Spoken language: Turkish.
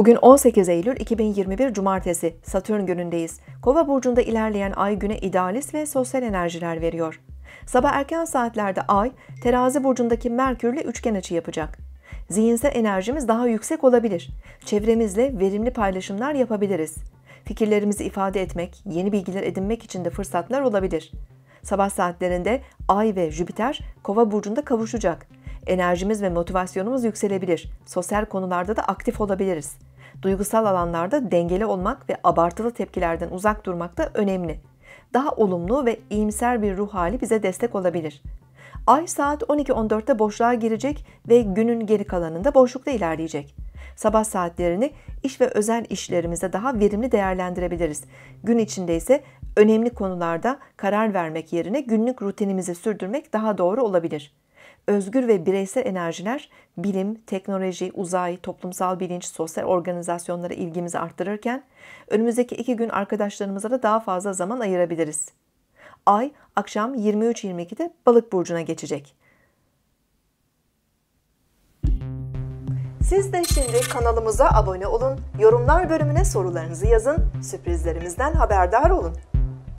Bugün 18 Eylül 2021 Cumartesi, Satürn günündeyiz. Kova burcunda ilerleyen ay güne idealist ve sosyal enerjiler veriyor. Sabah erken saatlerde ay, terazi burcundaki Merkürle üçgen açı yapacak. Zihinsel enerjimiz daha yüksek olabilir. Çevremizle verimli paylaşımlar yapabiliriz. Fikirlerimizi ifade etmek, yeni bilgiler edinmek için de fırsatlar olabilir. Sabah saatlerinde Ay ve Jüpiter Kova burcunda kavuşacak. Enerjimiz ve motivasyonumuz yükselebilir. Sosyal konularda da aktif olabiliriz. Duygusal alanlarda dengeli olmak ve abartılı tepkilerden uzak durmak da önemli. Daha olumlu ve iyimser bir ruh hali bize destek olabilir. Ay saat 12-14'te boşluğa girecek ve günün geri kalanında boşlukta ilerleyecek. Sabah saatlerini iş ve özel işlerimizde daha verimli değerlendirebiliriz. Gün içinde ise önemli konularda karar vermek yerine günlük rutinimizi sürdürmek daha doğru olabilir özgür ve bireysel enerjiler bilim, teknoloji, uzay, toplumsal bilinç, sosyal organizasyonlara ilgimizi arttırırken önümüzdeki iki gün arkadaşlarımıza da daha fazla zaman ayırabiliriz. Ay akşam 23.22'de balık burcuna geçecek. Siz de şimdi kanalımıza abone olun, yorumlar bölümüne sorularınızı yazın, sürprizlerimizden haberdar olun.